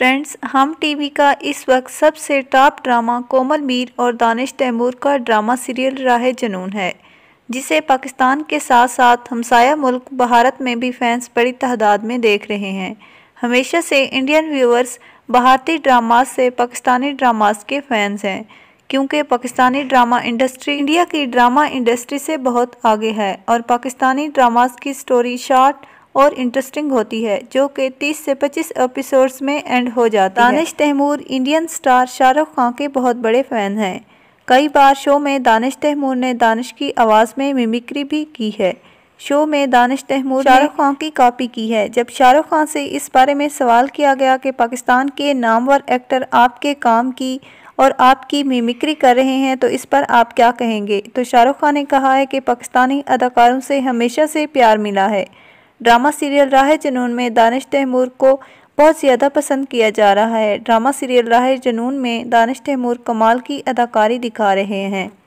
friends हम TV का इस वक्त सबसे टॉप ड्रामा कोमल मीर और दानिश तैमूर का ड्रामा सीरियल राह जनून है जिसे पाकिस्तान के साथ साथ हमसाया मुल्क भारत में भी फैंस बड़ी तादाद में देख रहे हैं हमेशा से इंडियन व्यूअर्स भारतीय ड्रामा से पाकिस्तानी ड्रामास के फैंस हैं क्योंकि पाकिस्तानी ड्रामा इंडस्ट्री इंडिया की ड्रामा इंडस्ट्री से बहुत आगे है और पाकिस्तानी ड्रामास की स्टोरी शार्ट और इंटरेस्टिंग होती है जो कि 30 से 25 एपिसोड्स में एंड हो जाता है दानिश तैमूर इंडियन स्टार शाहरुख खान के बहुत बड़े फ़ैन हैं कई बार शो में दानिश तैमूर ने दानिश की आवाज़ में मिमिक्री भी की है शो में दानिश तैमूर शाहरुख खान की कॉपी की है जब शाहरुख खान से इस बारे में सवाल किया गया कि पाकिस्तान के नामवर एक्टर आपके काम की और आपकी मिमिक्री कर रहे हैं तो इस पर आप क्या कहेंगे तो शाहरुख खान ने कहा है कि पाकिस्तानी अदाकारों से हमेशा से प्यार मिला है ड्रामा सीरियल राह जुनून में दानिश तैमूर को बहुत ज़्यादा पसंद किया जा रहा है ड्रामा सीरियल राह जुनून में दानिश तैमूर कमाल की अदाकारी दिखा रहे हैं